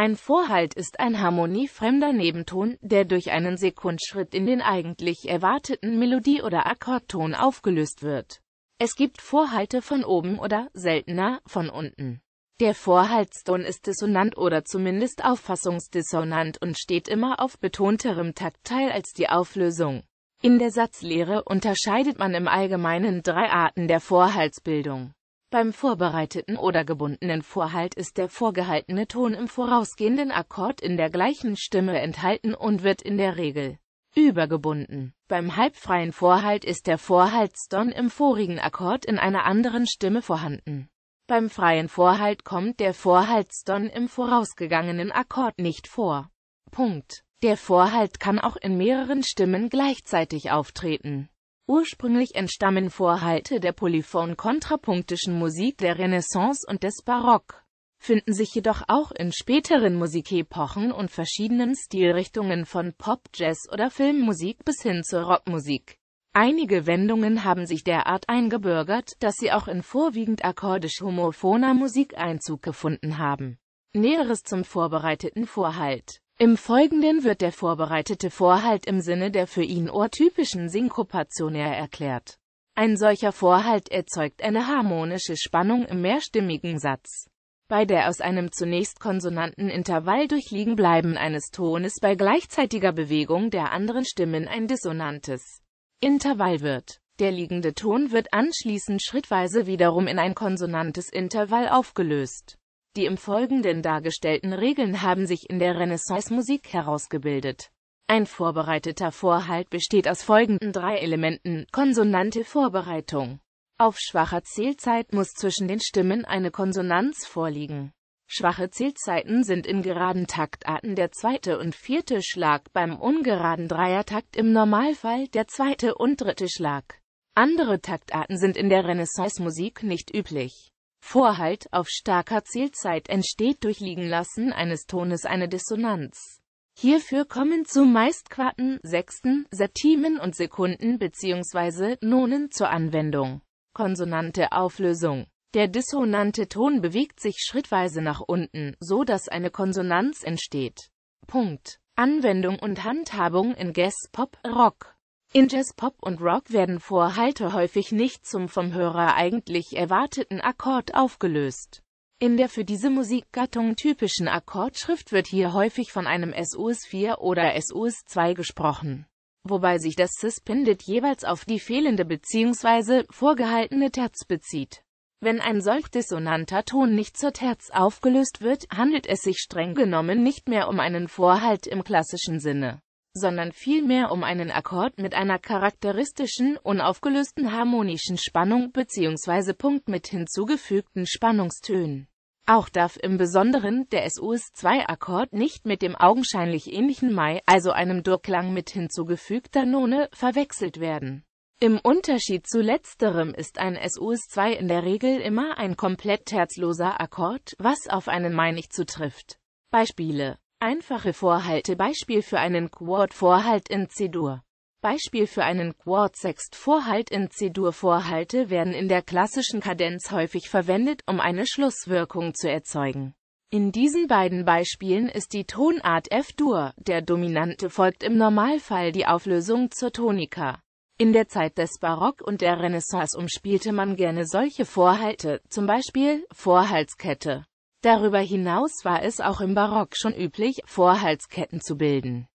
Ein Vorhalt ist ein harmoniefremder Nebenton, der durch einen Sekundschritt in den eigentlich erwarteten Melodie- oder Akkordton aufgelöst wird. Es gibt Vorhalte von oben oder, seltener, von unten. Der Vorhaltston ist dissonant oder zumindest auffassungsdissonant und steht immer auf betonterem Taktteil als die Auflösung. In der Satzlehre unterscheidet man im Allgemeinen drei Arten der Vorhaltsbildung. Beim vorbereiteten oder gebundenen Vorhalt ist der vorgehaltene Ton im vorausgehenden Akkord in der gleichen Stimme enthalten und wird in der Regel übergebunden. Beim halbfreien Vorhalt ist der Vorhaltston im vorigen Akkord in einer anderen Stimme vorhanden. Beim freien Vorhalt kommt der Vorhaltston im vorausgegangenen Akkord nicht vor. Punkt. Der Vorhalt kann auch in mehreren Stimmen gleichzeitig auftreten Ursprünglich entstammen Vorhalte der polyphon-kontrapunktischen Musik der Renaissance und des Barock, finden sich jedoch auch in späteren Musikepochen und verschiedenen Stilrichtungen von Pop, Jazz oder Filmmusik bis hin zur Rockmusik. Einige Wendungen haben sich derart eingebürgert, dass sie auch in vorwiegend akkordisch homophoner Musik Einzug gefunden haben. Näheres zum vorbereiteten Vorhalt. Im Folgenden wird der vorbereitete Vorhalt im Sinne der für ihn ohrtypischen Synkopation erklärt. Ein solcher Vorhalt erzeugt eine harmonische Spannung im mehrstimmigen Satz, bei der aus einem zunächst konsonanten Intervall durchliegen bleiben eines Tones bei gleichzeitiger Bewegung der anderen Stimmen ein dissonantes Intervall wird. Der liegende Ton wird anschließend schrittweise wiederum in ein konsonantes Intervall aufgelöst die im Folgenden dargestellten Regeln haben sich in der Renaissance-Musik herausgebildet. Ein vorbereiteter Vorhalt besteht aus folgenden drei Elementen. Konsonante Vorbereitung. Auf schwacher Zählzeit muss zwischen den Stimmen eine Konsonanz vorliegen. Schwache Zählzeiten sind in geraden Taktarten der zweite und vierte Schlag, beim ungeraden Dreiertakt im Normalfall der zweite und dritte Schlag. Andere Taktarten sind in der Renaissance-Musik nicht üblich. Vorhalt auf starker Zielzeit entsteht durch Liegenlassen eines Tones eine Dissonanz. Hierfür kommen zumeist Quarten, Sechsten, Septimen und Sekunden bzw. Nonen zur Anwendung. Konsonante Auflösung der dissonante Ton bewegt sich schrittweise nach unten, so dass eine Konsonanz entsteht. Punkt. Anwendung und Handhabung in Jazz, Pop, Rock in Jazz, Pop und Rock werden Vorhalte häufig nicht zum vom Hörer eigentlich erwarteten Akkord aufgelöst. In der für diese Musikgattung typischen Akkordschrift wird hier häufig von einem SUS4 oder SUS2 gesprochen, wobei sich das Suspended jeweils auf die fehlende bzw. vorgehaltene Terz bezieht. Wenn ein solch dissonanter Ton nicht zur Terz aufgelöst wird, handelt es sich streng genommen nicht mehr um einen Vorhalt im klassischen Sinne sondern vielmehr um einen Akkord mit einer charakteristischen, unaufgelösten harmonischen Spannung bzw. Punkt mit hinzugefügten Spannungstönen. Auch darf im Besonderen der SUS-2-Akkord nicht mit dem augenscheinlich ähnlichen Mai, also einem Durklang mit hinzugefügter None, verwechselt werden. Im Unterschied zu letzterem ist ein SUS-2 in der Regel immer ein komplett herzloser Akkord, was auf einen Mai nicht zutrifft. Beispiele Einfache Vorhalte Beispiel für einen Quad-Vorhalt in C-Dur Beispiel für einen Quad-Sext-Vorhalt in C-Dur Vorhalte werden in der klassischen Kadenz häufig verwendet, um eine Schlusswirkung zu erzeugen. In diesen beiden Beispielen ist die Tonart F-Dur, der Dominante folgt im Normalfall die Auflösung zur Tonika. In der Zeit des Barock und der Renaissance umspielte man gerne solche Vorhalte, zum Beispiel Vorhaltskette. Darüber hinaus war es auch im Barock schon üblich, Vorhalsketten zu bilden